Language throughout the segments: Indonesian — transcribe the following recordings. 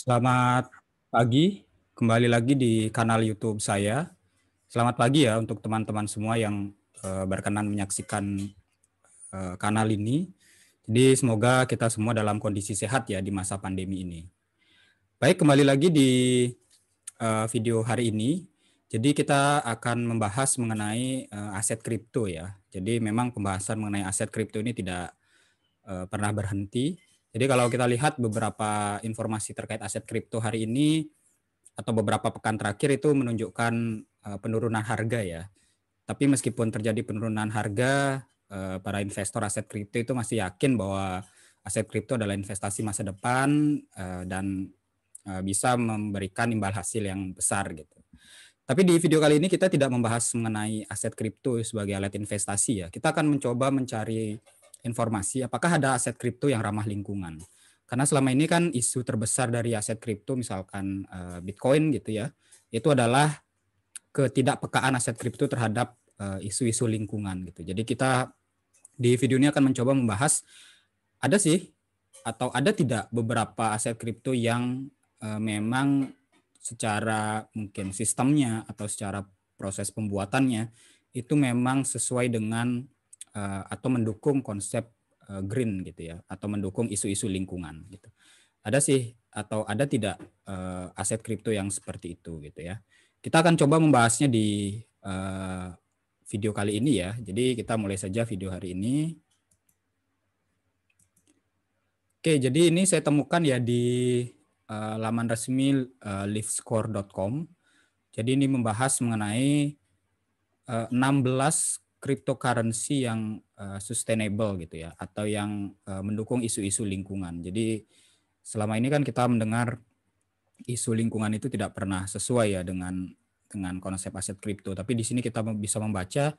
Selamat pagi, kembali lagi di kanal YouTube saya. Selamat pagi ya untuk teman-teman semua yang eh, berkenan menyaksikan eh, kanal ini. Jadi semoga kita semua dalam kondisi sehat ya di masa pandemi ini. Baik, kembali lagi di eh, video hari ini. Jadi kita akan membahas mengenai aset kripto ya. Jadi memang pembahasan mengenai aset kripto ini tidak pernah berhenti jadi kalau kita lihat beberapa informasi terkait aset kripto hari ini atau beberapa pekan terakhir itu menunjukkan eh, penurunan harga ya. Tapi meskipun terjadi penurunan harga, eh, para investor aset kripto itu masih yakin bahwa aset kripto adalah investasi masa depan eh, dan bisa memberikan imbal hasil yang besar gitu. Tapi di video kali ini kita tidak membahas mengenai aset kripto sebagai alat investasi ya. Kita akan mencoba mencari informasi apakah ada aset kripto yang ramah lingkungan. Karena selama ini kan isu terbesar dari aset kripto misalkan uh, Bitcoin gitu ya, itu adalah ketidakpekaan aset kripto terhadap eh, isu-isu uh, lingkungan gitu. Jadi kita di video ini akan mencoba membahas ada sih atau ada tidak beberapa aset kripto yang uh, memang secara mungkin sistemnya atau secara proses pembuatannya itu memang sesuai dengan Eh, atau mendukung konsep eh, green gitu ya atau mendukung isu-isu lingkungan gitu. Ada sih atau ada tidak uh, aset kripto yang seperti itu gitu ya. Kita akan coba membahasnya di uh, video kali ini ya. Jadi kita mulai saja video hari ini. Oke, jadi ini saya temukan ya di uh, laman resmi uh, livescore.com. Jadi ini membahas mengenai uh, 16 cryptocurrency yang uh, sustainable gitu ya atau yang uh, mendukung isu-isu lingkungan. Jadi selama ini kan kita mendengar isu lingkungan itu tidak pernah sesuai ya dengan dengan konsep aset kripto. Tapi di sini kita bisa membaca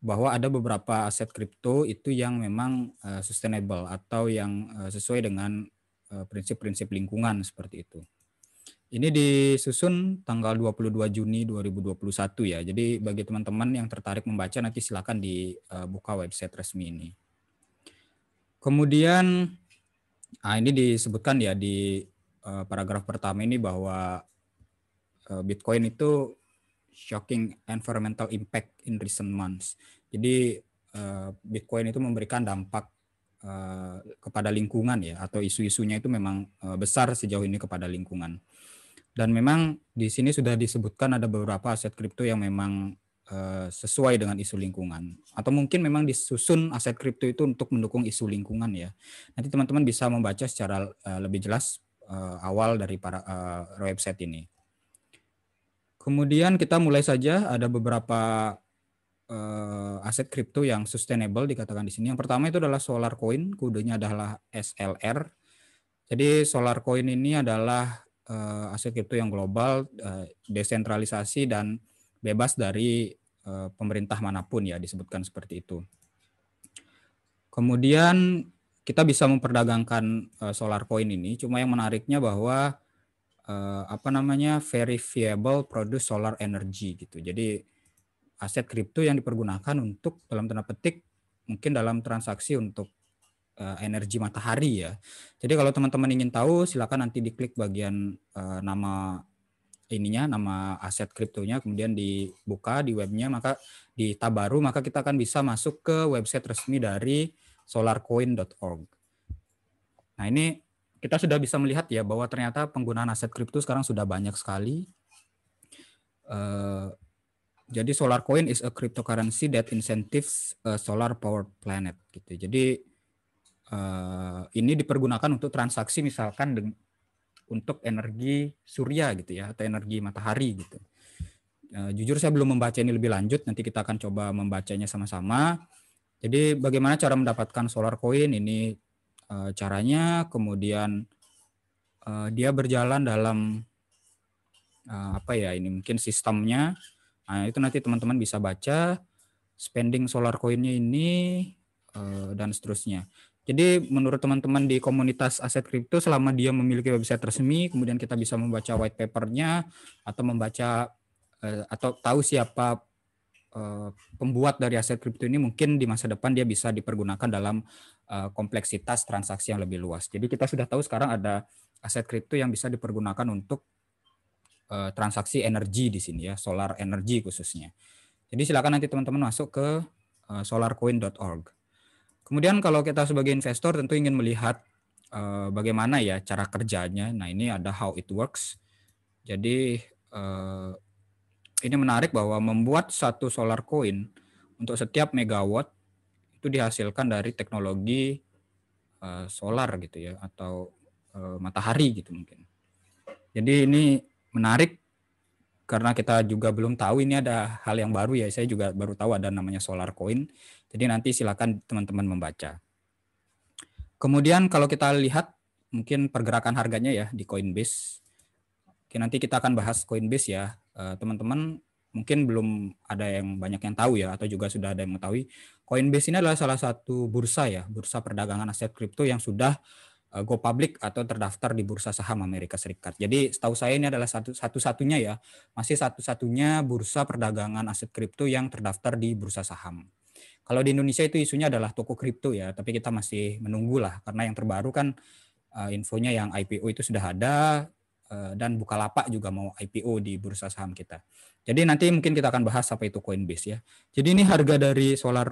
bahwa ada beberapa aset kripto itu yang memang uh, sustainable atau yang uh, sesuai dengan prinsip-prinsip uh, lingkungan seperti itu. Ini disusun tanggal 22 Juni 2021 ya. Jadi bagi teman-teman yang tertarik membaca nanti silakan dibuka eh, website resmi ini. Kemudian nah ini disebutkan ya di eh, paragraf pertama ini bahwa eh, Bitcoin itu shocking environmental impact in recent months. Jadi Bitcoin itu memberikan dampak kepada lingkungan ya atau isu-isunya itu memang besar sejauh ini kepada lingkungan. Dan memang di sini sudah disebutkan ada beberapa aset kripto yang memang eh, sesuai dengan isu lingkungan. Atau mungkin memang disusun aset kripto itu untuk mendukung isu lingkungan ya. Nanti teman-teman bisa membaca secara eh, lebih jelas eh, awal dari para website ini. Kemudian kita mulai saja ada beberapa aset kripto yang sustainable dikatakan di sini. Yang pertama itu adalah solar coin, kodenya adalah SLR. Jadi solar coin ini adalah uh, aset kripto yang global, uh, desentralisasi dan bebas dari uh, pemerintah manapun ya disebutkan seperti itu. Kemudian kita bisa memperdagangkan uh, solar coin ini. Cuma yang menariknya bahwa uh, apa namanya verifiable produce solar energy gitu. Jadi aset kripto yang dipergunakan untuk dalam tanda petik mungkin dalam transaksi untuk uh, energi matahari ya. Jadi kalau teman-teman ingin tahu silakan nanti diklik bagian uh, nama ininya nama aset kriptonya kemudian dibuka di webnya maka di tab baru maka kita akan bisa masuk ke website resmi dari solarcoin.org. Nah ini kita sudah bisa melihat ya bahwa ternyata penggunaan aset kripto sekarang sudah banyak sekali. Uh, jadi solar coin is a cryptocurrency that incentives a solar power planet gitu. Jadi Eh, ini dipergunakan untuk transaksi misalkan untuk energi surya gitu ya atau energi matahari gitu. Uh, jujur saya belum membaca ini lebih lanjut nanti kita akan coba membacanya sama-sama. Jadi bagaimana cara mendapatkan solar coin ini eh, caranya kemudian dia berjalan dalam apa ya ini mungkin sistemnya. Nah, itu nanti teman-teman bisa baca spending solar coinnya ini dan seterusnya. Jadi menurut teman-teman di komunitas aset kripto selama dia memiliki website resmi, kemudian kita bisa membaca white papernya atau membaca eh, atau tahu siapa eh, pembuat dari aset kripto ini mungkin di masa depan dia bisa dipergunakan dalam eh, kompleksitas transaksi yang lebih luas. Jadi kita sudah tahu sekarang ada aset kripto yang bisa dipergunakan untuk transaksi energi di sini ya, solar energi khususnya. Jadi silakan nanti teman-teman masuk ke solarcoin.org. Kemudian kalau kita sebagai investor tentu ingin melihat uh, bagaimana ya cara kerjanya. Nah ini ada how it works. Jadi uh, ini menarik bahwa membuat satu solar coin untuk setiap megawatt itu dihasilkan dari teknologi uh, solar gitu ya atau uh, matahari gitu mungkin. Jadi ini menarik karena kita juga belum tahu ini ada hal yang baru ya. Saya juga baru tahu ada namanya solar coin. Jadi nanti silakan teman-teman membaca. Kemudian kalau kita lihat mungkin pergerakan harganya ya di Coinbase. Oke, nanti kita akan bahas Coinbase ya. Eh, teman-teman mungkin belum ada yang banyak yang tahu ya atau juga sudah ada yang mengetahui. Coinbase ini adalah salah satu bursa ya, bursa perdagangan aset kripto yang sudah Eh, go public atau terdaftar di Bursa Saham Amerika Serikat. Jadi setahu saya ini adalah satu satunya ya, masih satu-satunya bursa perdagangan aset kripto yang terdaftar di Bursa Saham. Kalau di Indonesia itu isunya adalah toko kripto ya, tapi kita masih menunggulah karena yang terbaru kan uh, infonya yang IPO itu sudah ada uh, dan Bukalapak juga mau IPO di bursa saham kita. Jadi nanti mungkin kita akan bahas apa itu Coinbase ya. Jadi ini harga dari Solar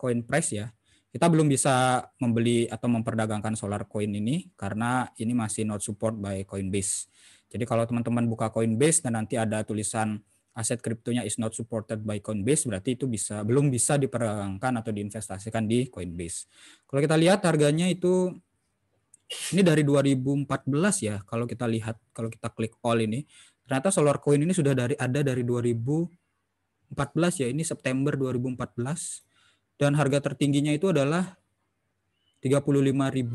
Coin Price ya kita belum bisa membeli atau memperdagangkan Solar Coin ini karena ini masih not support by Coinbase. Jadi kalau teman-teman buka Coinbase dan nanti ada tulisan aset kriptonya is not supported by Coinbase berarti itu bisa belum bisa diperdagangkan atau diinvestasikan di Coinbase. Kalau kita lihat harganya itu ini dari 2014 ya kalau kita lihat kalau kita klik all ini ternyata solar coin ini sudah dari ada dari 2014 ya ini September 2014 dan harga tertingginya itu adalah Rp35.000.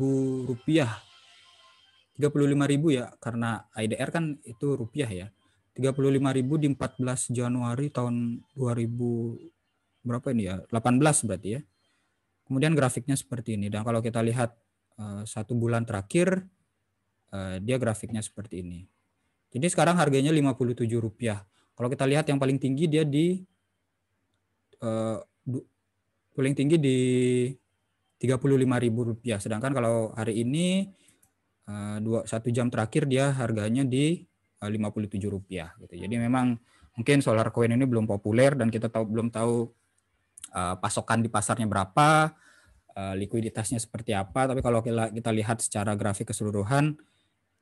Rp35.000 ya karena IDR kan itu rupiah ya. 35.000 di 14 Januari tahun 2000 berapa ini ya? 18 berarti ya. Kemudian grafiknya seperti ini. Dan kalau kita lihat eh, satu bulan terakhir eh, dia grafiknya seperti ini. Jadi sekarang harganya Rp57. Kalau kita lihat yang paling tinggi dia di eh, paling tinggi di 35.000 rupiah. Sedangkan kalau hari ini eh, dua satu jam terakhir dia harganya di 57 eh, rupiah gitu. Jadi memang mungkin solar coin ini belum populer dan kita tahu belum tahu eh, pasokan di pasarnya berapa, likuiditasnya seperti apa. Tapi kalau kita, kita lihat secara grafik keseluruhan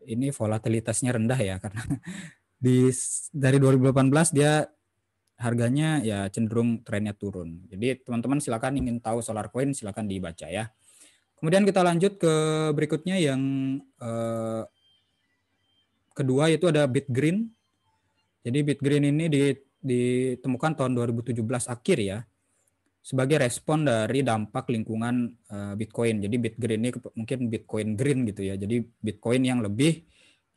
ini volatilitasnya rendah ya karena di dari 2018 dia harganya ya cenderung trennya turun. Jadi teman-teman silakan ingin tahu solar coin silakan dibaca ya. Kemudian kita lanjut ke berikutnya yang eh, kedua yaitu ada Bit Green. Jadi Bit Green ini ditemukan tahun 2017 akhir ya sebagai respon dari dampak lingkungan eh, Bitcoin. Jadi Bit Green ini mungkin Bitcoin green gitu ya. Jadi Bitcoin yang lebih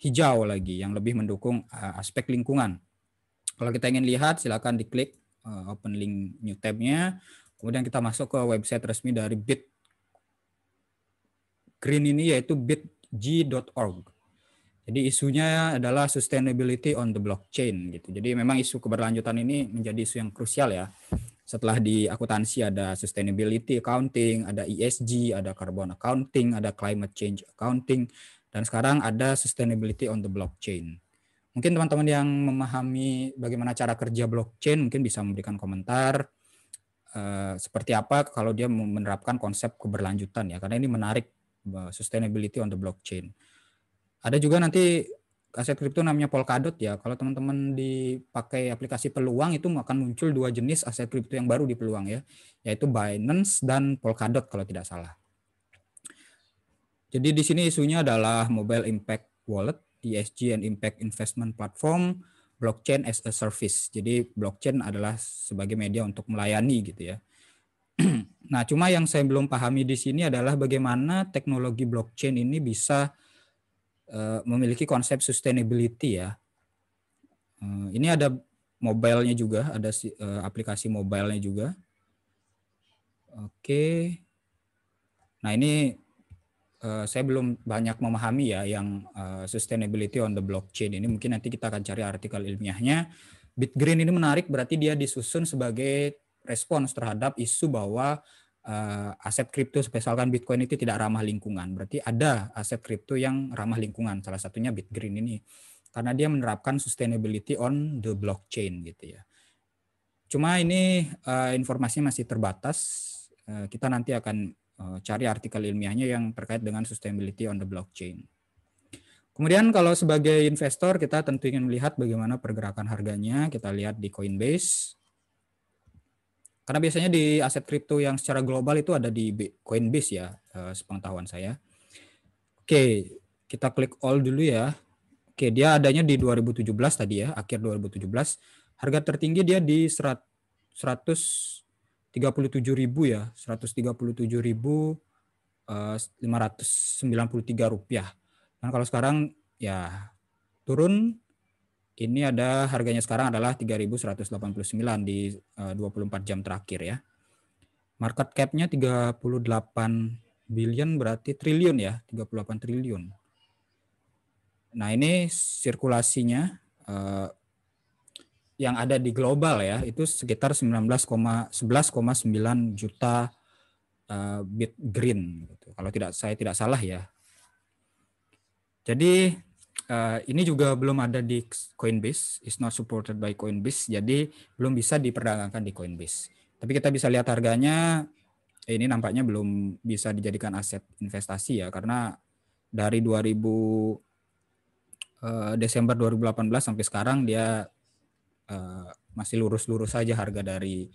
hijau lagi, yang lebih mendukung eh, aspek lingkungan. Kalau kita ingin lihat, silakan diklik uh, open link new tabnya. Kemudian kita masuk ke website resmi dari Bit Green ini yaitu bitg.org. Jadi isunya adalah sustainability on the blockchain gitu. Jadi memang isu keberlanjutan ini menjadi isu yang krusial ya. Setelah di akuntansi ada sustainability accounting, ada ESG, ada carbon accounting, ada climate change accounting, dan sekarang ada sustainability on the blockchain. Mungkin teman-teman yang memahami bagaimana cara kerja blockchain mungkin bisa memberikan komentar eh, seperti apa kalau dia menerapkan konsep keberlanjutan ya karena ini menarik eh, sustainability on the blockchain. Ada juga nanti aset kripto namanya Polkadot ya. Kalau teman-teman dipakai aplikasi peluang itu akan muncul dua jenis aset kripto yang baru di peluang ya, yaitu Binance dan Polkadot kalau tidak salah. Jadi di sini isunya adalah mobile impact wallet ESG and Impact Investment Platform blockchain as a service. Jadi blockchain adalah sebagai media untuk melayani gitu ya. nah, cuma yang saya belum pahami di sini adalah bagaimana teknologi blockchain ini bisa eh, memiliki konsep sustainability ya. Eh, ini ada mobile-nya juga, ada eh, aplikasi mobile-nya juga. Oke. Nah, ini Eh, saya belum banyak memahami ya yang uh, sustainability on the blockchain ini. Mungkin nanti kita akan cari artikel ilmiahnya. Bitgreen ini menarik berarti dia disusun sebagai respons terhadap isu bahwa uh, aset kripto misalkan Bitcoin itu tidak ramah lingkungan. Berarti ada aset kripto yang ramah lingkungan. Salah satunya Bitgreen ini karena dia menerapkan sustainability on the blockchain gitu ya. Cuma ini uh, informasinya masih terbatas. Uh, kita nanti akan Eh, cari artikel ilmiahnya yang terkait dengan sustainability on the blockchain. Kemudian kalau sebagai investor kita tentu ingin melihat bagaimana pergerakan harganya, kita lihat di Coinbase. Karena biasanya di aset kripto yang secara global itu ada di Coinbase ya, eh, sepengetahuan saya. Oke, kita klik all dulu ya. Oke, dia adanya di 2017 tadi ya, akhir 2017. Harga tertinggi dia di 100 37.000 ya, 137.593 593 eh, rupiah. Dan nah, kalau sekarang ya turun ini ada harganya sekarang adalah 3.189 di 24 eh, jam terakhir ya. Market cap-nya 38 billion berarti triliun ya, 38 triliun. Nah, ini sirkulasinya eh, yang ada di global ya itu sekitar 19,11,9 juta uh, bit green gitu. Kalau tidak saya tidak salah ya. Jadi uh, ini juga belum ada di Coinbase, is not supported by Coinbase, jadi belum bisa diperdagangkan di Coinbase. Tapi kita bisa lihat harganya eh, ini nampaknya belum bisa dijadikan aset investasi ya karena dari 2000 Desember 2018 sampai sekarang dia Eh, masih lurus-lurus saja harga dari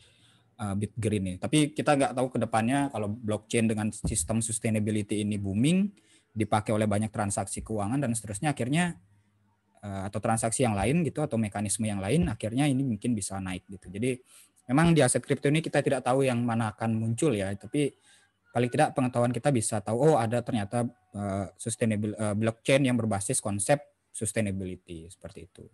uh, Bitgreen ini. Tapi kita nggak tahu ke depannya kalau blockchain dengan sistem sustainability ini booming, dipakai oleh banyak transaksi keuangan dan seterusnya akhirnya uh, atau transaksi yang lain gitu atau mekanisme yang lain akhirnya ini mungkin bisa naik gitu. Jadi memang di aset kripto ini kita tidak tahu yang mana akan muncul ya, tapi paling tidak pengetahuan kita bisa tahu oh ada ternyata uh, sustainable uh, blockchain yang berbasis konsep sustainability seperti itu.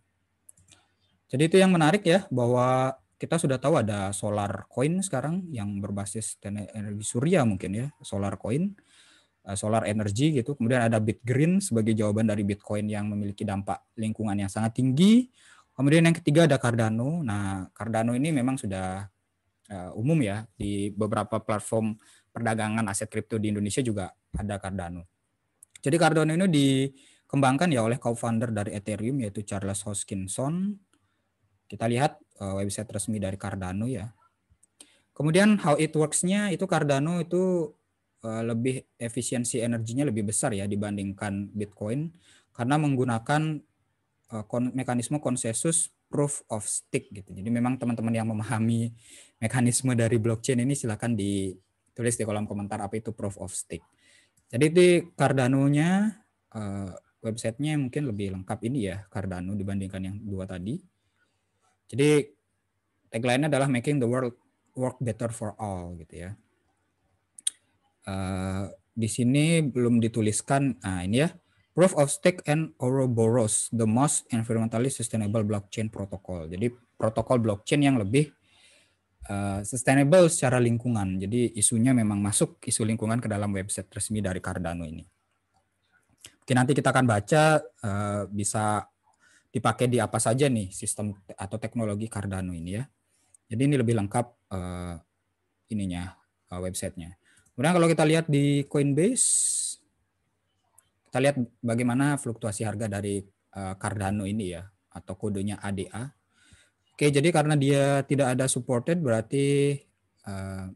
Jadi itu yang menarik ya bahwa kita sudah tahu ada solar coin sekarang yang berbasis energi surya mungkin ya, solar coin, eh, solar energy gitu. Kemudian ada Bitgreen sebagai jawaban dari Bitcoin yang memiliki dampak lingkungan yang sangat tinggi. Kemudian yang ketiga ada Cardano. Nah, Cardano ini memang sudah eh, umum ya di beberapa platform perdagangan aset kripto di Indonesia juga ada Cardano. Jadi Cardano ini dikembangkan ya oleh co-founder dari Ethereum yaitu Charles Hoskinson kita lihat eh, website resmi dari Cardano ya. Kemudian how it works-nya itu Cardano itu eh, lebih efisiensi energinya lebih besar ya dibandingkan Bitcoin karena menggunakan eh, mekanisme konsensus proof of stake gitu. Jadi memang teman-teman yang memahami mekanisme dari blockchain ini silakan ditulis di kolom komentar apa itu proof of stake. Jadi di Cardano-nya uh, websitenya mungkin lebih lengkap ini ya Cardano dibandingkan yang dua tadi. Jadi tagline nya adalah making the world work better for all gitu ya. Uh, di sini belum dituliskan nah ini ya proof of stake and Ouroboros the most environmentally sustainable blockchain protocol jadi protokol blockchain yang lebih uh, sustainable secara lingkungan jadi isunya memang masuk isu lingkungan ke dalam website resmi dari Cardano ini mungkin nanti kita akan baca uh, bisa dipakai di apa saja nih sistem atau teknologi Cardano ini ya. Jadi ini lebih lengkap uh, ininya uh, websitenya. Kemudian kalau kita lihat di Coinbase, kita lihat bagaimana fluktuasi harga dari uh, Cardano ini ya atau kodenya ADA. Oke, jadi karena dia tidak ada supported berarti uh,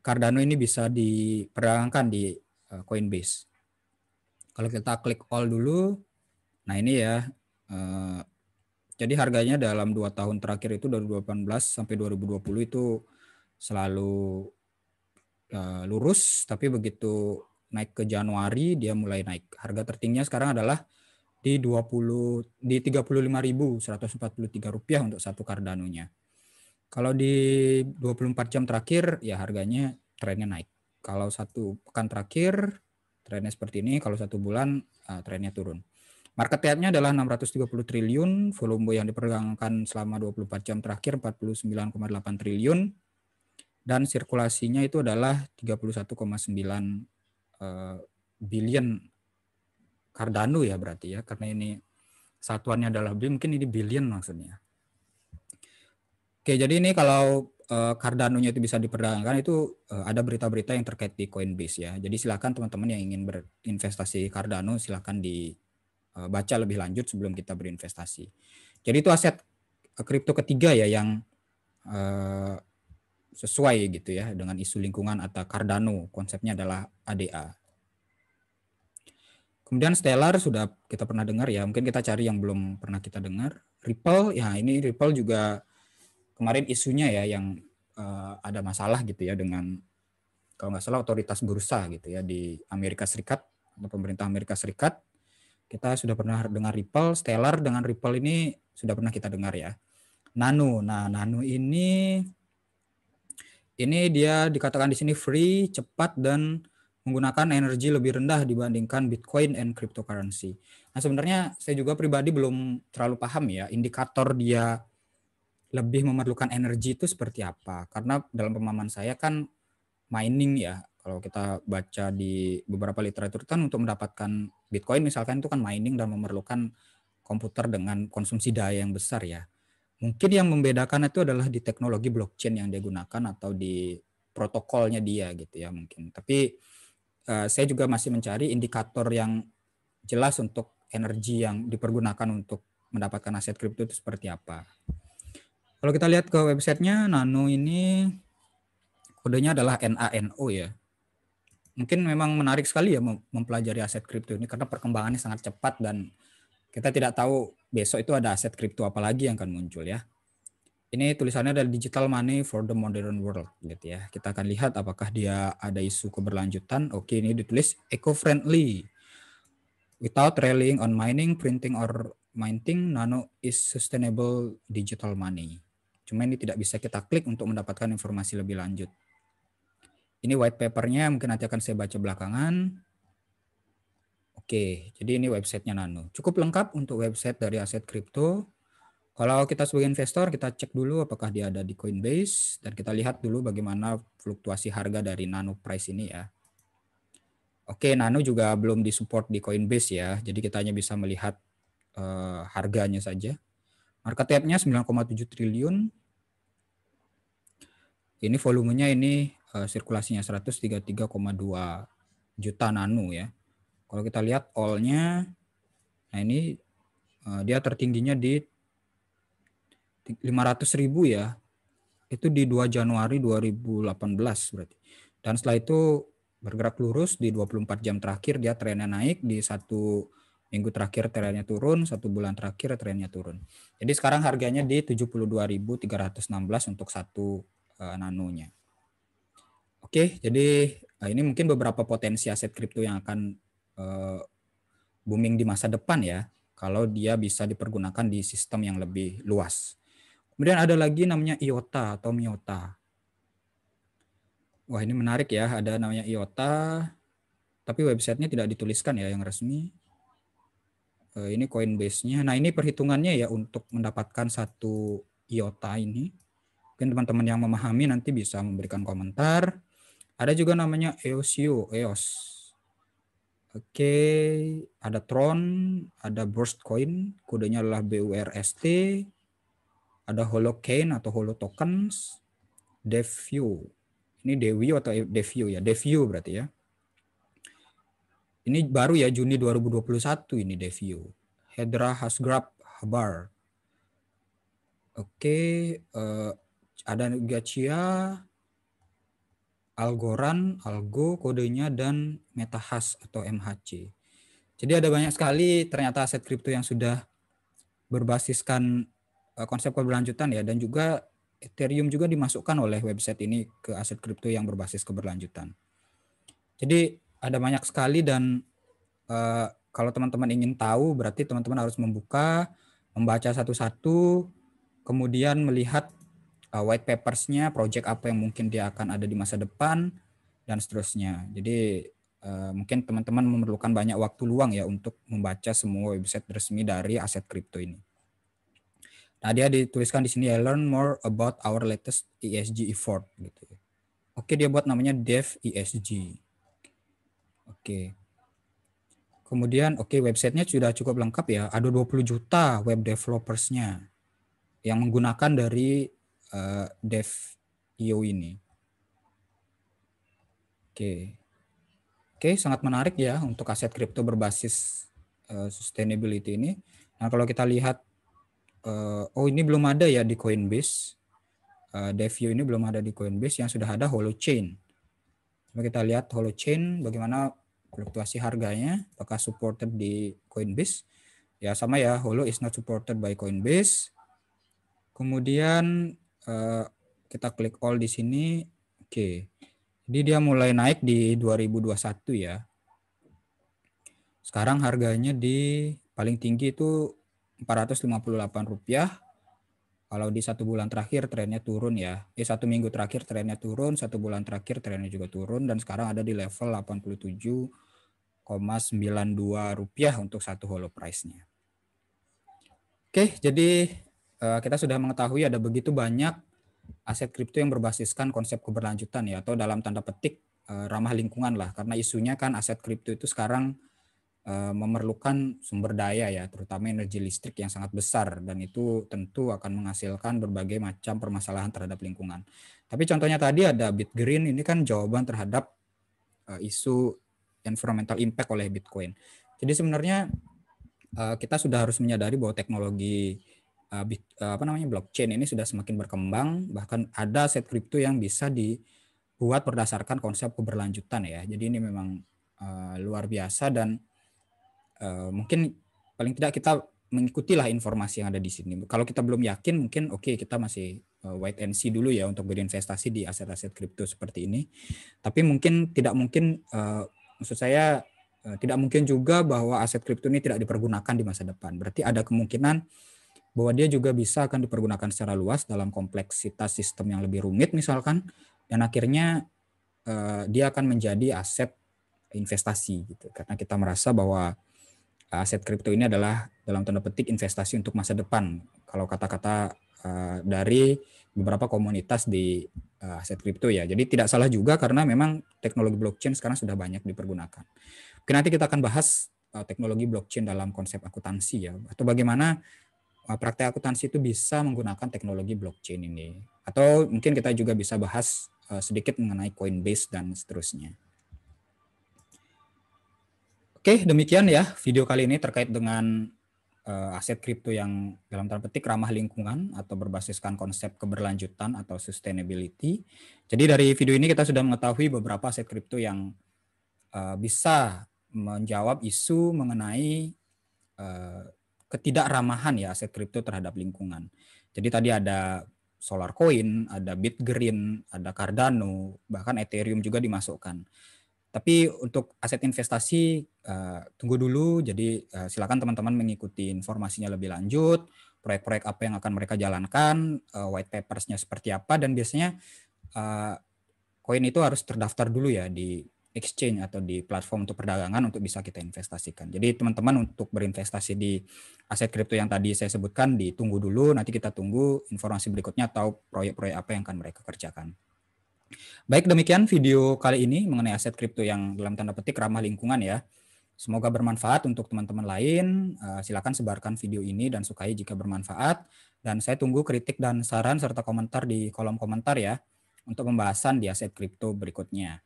Cardano ini bisa diperdagangkan di uh, Coinbase. Kalau kita klik all dulu, nah ini ya Eh, jadi harganya dalam dua tahun terakhir itu dari 2018 sampai 2020 itu selalu uh, lurus, tapi begitu naik ke Januari dia mulai naik. Harga tertingginya sekarang adalah di 20 di 35.143 rupiah untuk satu kardanunya Kalau di 24 jam terakhir ya harganya trennya naik. Kalau satu pekan terakhir trennya seperti ini, kalau satu bulan uh, trennya turun. Market cap-nya adalah 630 triliun, volume yang diperdagangkan selama 24 jam terakhir 49,8 triliun, dan sirkulasinya itu adalah 31,9 uh, eh, billion Cardano ya berarti ya, karena ini satuannya adalah billion, mungkin ini billion maksudnya. Oke, jadi ini kalau uh, Cardano-nya itu bisa diperdagangkan itu eh, ada berita-berita yang terkait di Coinbase ya. Jadi silakan teman-teman yang ingin berinvestasi Cardano silakan di Eh, baca lebih lanjut sebelum kita berinvestasi. Jadi itu aset eh, kripto ketiga ya yang eh, sesuai gitu ya dengan isu lingkungan atau Cardano. Konsepnya adalah ADA. Kemudian Stellar sudah kita pernah dengar ya, mungkin kita cari yang belum pernah kita dengar. Ripple ya ini Ripple juga kemarin isunya ya yang ada masalah gitu ya dengan kalau nggak salah otoritas bursa gitu ya di Amerika Serikat atau pemerintah Amerika Serikat kita sudah pernah dengar Ripple, Stellar dengan Ripple ini sudah pernah kita dengar ya. Nano. Nah, Nano ini ini dia dikatakan di sini free, cepat dan menggunakan energi lebih rendah dibandingkan Bitcoin and cryptocurrency. Nah, sebenarnya saya juga pribadi belum terlalu paham ya indikator dia lebih memerlukan energi itu seperti apa. Karena dalam pemahaman saya kan mining ya, kalau kita baca di beberapa literatur kan untuk mendapatkan Bitcoin misalkan itu kan mining dan memerlukan komputer dengan konsumsi daya yang besar ya. Mungkin yang membedakan itu adalah di teknologi blockchain yang dia gunakan atau di protokolnya dia gitu ya mungkin. Tapi uh, saya juga masih mencari indikator yang jelas untuk energi yang dipergunakan untuk mendapatkan aset kripto itu seperti apa. Kalau kita lihat ke websitenya, Nano ini kodenya adalah NANO ya mungkin memang menarik sekali ya mempelajari aset kripto ini karena perkembangannya sangat cepat dan kita tidak tahu besok itu ada aset kripto apa lagi yang akan muncul ya. Ini tulisannya adalah digital money for the modern world gitu ya. Kita akan lihat apakah dia ada isu keberlanjutan. Oke, ini ditulis eco-friendly. Without relying on mining, printing or minting, nano is sustainable digital money. Cuma ini tidak bisa kita klik untuk mendapatkan informasi lebih lanjut. Ini white papernya mungkin nanti akan saya baca belakangan. Oke, jadi ini websitenya Nano. Cukup lengkap untuk website dari aset kripto. Kalau kita sebagai investor, kita cek dulu apakah dia ada di Coinbase dan kita lihat dulu bagaimana fluktuasi harga dari Nano Price ini ya. Oke, Nano juga belum disupport di Coinbase ya, jadi kita hanya bisa melihat uh, harganya saja. Market cap-nya 9,7 triliun. Ini volumenya ini Eh, sirkulasinya 133,2 juta nano ya. Kalau kita lihat all-nya, nah ini eh, dia tertingginya di 500 ribu ya. Itu di 2 Januari 2018 berarti. Dan setelah itu bergerak lurus di 24 jam terakhir dia trennya naik di satu minggu terakhir trennya turun, satu bulan terakhir trennya turun. Jadi sekarang harganya di 72.316 untuk satu uh, nanonya. Oke, jadi eh, ini mungkin beberapa potensi aset kripto yang akan uh, booming di masa depan ya, kalau dia bisa dipergunakan di sistem yang lebih luas. Kemudian ada lagi namanya IOTA atau MIOTA. Wah ini menarik ya, ada namanya IOTA, tapi websitenya tidak dituliskan ya yang resmi. Eh, ini Coinbase-nya. Nah ini perhitungannya ya untuk mendapatkan satu IOTA ini. Mungkin teman-teman yang memahami nanti bisa memberikan komentar. Ada juga namanya EOSIO, EOS. Oke, okay. ada Tron, ada Burst Coin, kodenya adalah BURST, ada Holoken atau Holotokens, DevView. Ini DevView atau e- DevView ya, DevView berarti ya. Ini baru ya Juni 2021 ini DevView. Hedra Hasgrab Habar. Oke, okay. uh, eh, ada Gachia, Algoran, Algo kodenya dan metahas atau MHC. Jadi ada banyak sekali ternyata aset kripto yang sudah berbasiskan eh, konsep keberlanjutan ya dan juga Ethereum juga dimasukkan oleh website ini ke aset kripto yang berbasis keberlanjutan. Jadi ada banyak sekali dan uh, kalau teman-teman ingin tahu berarti teman-teman harus membuka, membaca satu-satu, kemudian melihat uh, white papersnya, project apa yang mungkin dia akan ada di masa depan dan seterusnya. Jadi uh, mungkin teman-teman memerlukan banyak waktu luang ya untuk membaca semua website resmi dari aset kripto ini. Nah, dia dituliskan di sini ya learn more about our latest ESG effort gitu. Ya. Oke, dia buat namanya Dev ESG. Oke. Kemudian oke websitenya sudah cukup lengkap ya. Ada 20 juta web developersnya yang menggunakan dari uh, dev io ini. Oke. Oke, sangat menarik ya untuk aset kripto berbasis uh, sustainability ini. Nah, kalau kita lihat uh, oh ini belum ada ya di Coinbase. Uh, io ini belum ada di Coinbase yang sudah ada Holochain. Coba kita lihat Holochain bagaimana fluktuasi harganya apakah supported di Coinbase. Ya sama ya, Holo is not supported by Coinbase. Kemudian Eh, kita klik all di sini. Oke. Jadi dia mulai naik di 2021 ya. Sekarang harganya di paling tinggi itu Rp458. Kalau di satu bulan terakhir trennya turun ya. Eh satu minggu terakhir trennya turun, satu bulan terakhir trennya juga turun dan sekarang ada di level 87,92 rupiah untuk satu holo price-nya. Oke, jadi Eh, kita sudah mengetahui ada begitu banyak aset kripto yang berbasiskan konsep keberlanjutan ya atau dalam tanda petik eh, ramah lingkungan lah karena isunya kan aset kripto itu sekarang eh, memerlukan sumber daya ya terutama energi listrik yang sangat besar dan itu tentu akan menghasilkan berbagai macam permasalahan terhadap lingkungan. Tapi contohnya tadi ada Bitgreen ini kan jawaban terhadap isu environmental impact oleh Bitcoin. Jadi sebenarnya kita sudah harus menyadari bahwa teknologi Eh, eh, apa namanya blockchain ini sudah semakin berkembang bahkan ada set kripto yang bisa dibuat berdasarkan konsep keberlanjutan ya jadi ini memang eh, luar biasa dan mungkin paling tidak kita mengikutilah informasi yang ada di sini. Kalau kita belum yakin, mungkin oke okay, kita masih wait and see dulu ya untuk berinvestasi di aset-aset kripto seperti ini. Tapi mungkin tidak mungkin, maksud saya tidak mungkin juga bahwa aset kripto ini tidak dipergunakan di masa depan. Berarti ada kemungkinan bahwa dia juga bisa akan dipergunakan secara luas dalam kompleksitas sistem yang lebih rumit misalkan dan akhirnya eh, dia akan menjadi aset investasi gitu karena kita merasa bahwa eh, aset kripto ini adalah dalam tanda petik investasi untuk masa depan kalau kata-kata uh, dari beberapa komunitas di uh, aset kripto ya. Jadi tidak salah juga karena memang teknologi blockchain sekarang sudah banyak dipergunakan. Oke nanti kita akan bahas uh, teknologi blockchain dalam konsep akuntansi ya atau bagaimana Eh, praktek akuntansi itu bisa menggunakan teknologi blockchain ini. Atau mungkin kita juga bisa bahas eh, sedikit mengenai Coinbase dan seterusnya. Oke, demikian ya video kali ini terkait dengan eh, aset kripto yang dalam tanda petik ramah lingkungan atau berbasiskan konsep keberlanjutan atau sustainability. Jadi dari video ini kita sudah mengetahui beberapa aset kripto yang bisa menjawab isu mengenai ketidakramahan ya aset kripto terhadap lingkungan. Jadi tadi ada Solar Coin, ada Bitgreen, ada Cardano, bahkan Ethereum juga dimasukkan. Tapi untuk aset investasi eh, tunggu dulu. Jadi eh, silakan teman-teman mengikuti informasinya lebih lanjut, proyek-proyek apa yang akan mereka jalankan, uh, white papersnya seperti apa, dan biasanya koin itu harus terdaftar dulu ya di exchange atau di platform untuk perdagangan untuk bisa kita investasikan. Jadi teman-teman untuk berinvestasi di aset kripto yang tadi saya sebutkan ditunggu dulu nanti kita tunggu informasi berikutnya atau proyek-proyek apa yang akan mereka kerjakan. Baik demikian video kali ini mengenai aset kripto yang dalam tanda petik ramah lingkungan ya. Semoga bermanfaat untuk teman-teman lain. Eh, silakan sebarkan video ini dan sukai jika bermanfaat. Dan saya tunggu kritik dan saran serta komentar di kolom komentar ya untuk pembahasan di aset kripto berikutnya.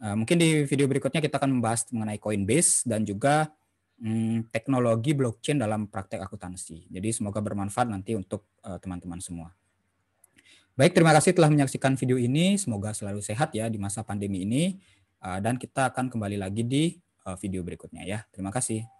Eh, mungkin di video berikutnya kita akan membahas mengenai Coinbase dan juga hmm, teknologi blockchain dalam praktek akuntansi. Jadi semoga bermanfaat nanti untuk eh, teman-teman uh, semua. Baik, terima kasih telah menyaksikan video ini. Semoga selalu sehat ya di masa pandemi ini. Uh, dan kita akan kembali lagi di uh, video berikutnya ya. Terima kasih.